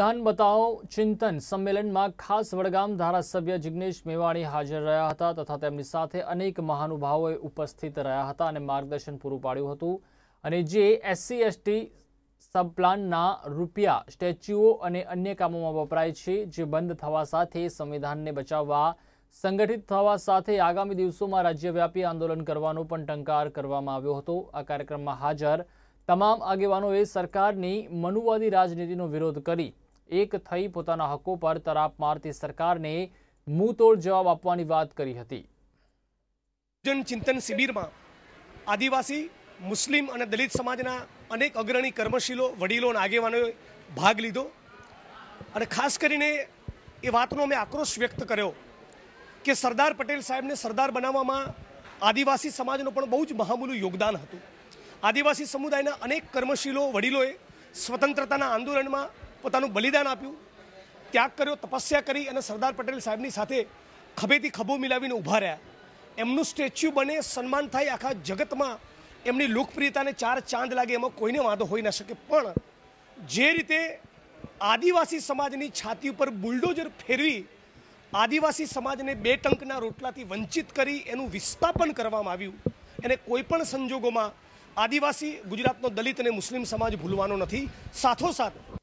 કિસાન બતાવો ચિંતન સંમેલનમાં ખાસ વડગામ ધારાસભ્ય જિગ્નેશ મેવાણી હાજર રહ્યા હતા તથા તેમની સાથે અનેક મહાનુભાવોએ ઉપસ્થિત રહ્યા હતા અને માર્ગદર્શન પૂરું પાડ્યું હતું અને જે એસસી એસટી સબપ્લાનના રૂપિયા સ્ટેચ્યુઓ અને અન્ય કામોમાં વપરાય છે જે બંધ થવા સાથે સંવિધાનને બચાવવા સંગઠિત થવા સાથે આગામી દિવસોમાં રાજ્યવ્યાપી આંદોલન કરવાનો પણ ટંકાર કરવામાં આવ્યો હતો આ કાર્યક્રમમાં હાજર તમામ આગેવાનોએ સરકારની મનુવાદી રાજનીતિનો વિરોધ કરી એક થઈ પોતાના હકો પર તરાપ મારતી સરકારને મુંહતોડ જવાબ આપવાની વાત કરી હતી જન ચિંતન શિબિરમાં આદિવાસી મુસ્લિમ અને દલિત સમાજના અનેક અગ્રણી કર્મશીલો વડીલો અને આગેવાનોએ ભાગ લીધો અને ખાસ કરીને એ વાતનો અમે આક્રોશ વ્યક્ત કર્યો કે સરદાર પટેલ સાહેબને સરદાર બનાવવામાં આદિવાસી સમાજનું પણ બહુ જ મહામૂલું યોગદાન હતું આદિવાસી સમુદાયના અનેક કર્મશીલો વડીલોએ સ્વતંત્રતાના આંદોલનમાં પોતાનું બલિદાન આપ્યું ત્યાગ કર્યો તપસ્યા કરી અને સરદાર પટેલ સાહેબની સાથે ખભેથી ખભો મિલાવીને ઊભા રહ્યા એમનું સ્ટેચ્યુ બને સન્માન થાય આખા જગતમાં એમની લોકપ્રિયતાને ચાર ચાંદ લાગે એમાં કોઈને વાંધો હોઈ ન શકે પણ જે રીતે આદિવાસી સમાજની છાતી ઉપર બુલડોઝર ફેરવી આદિવાસી સમાજને બે ટંકના રોટલાથી વંચિત કરી એનું વિસ્થાપન કરવામાં આવ્યું એને કોઈપણ સંજોગોમાં આદિવાસી ગુજરાતનો દલિત અને મુસ્લિમ સમાજ ભૂલવાનો નથી સાથોસાથ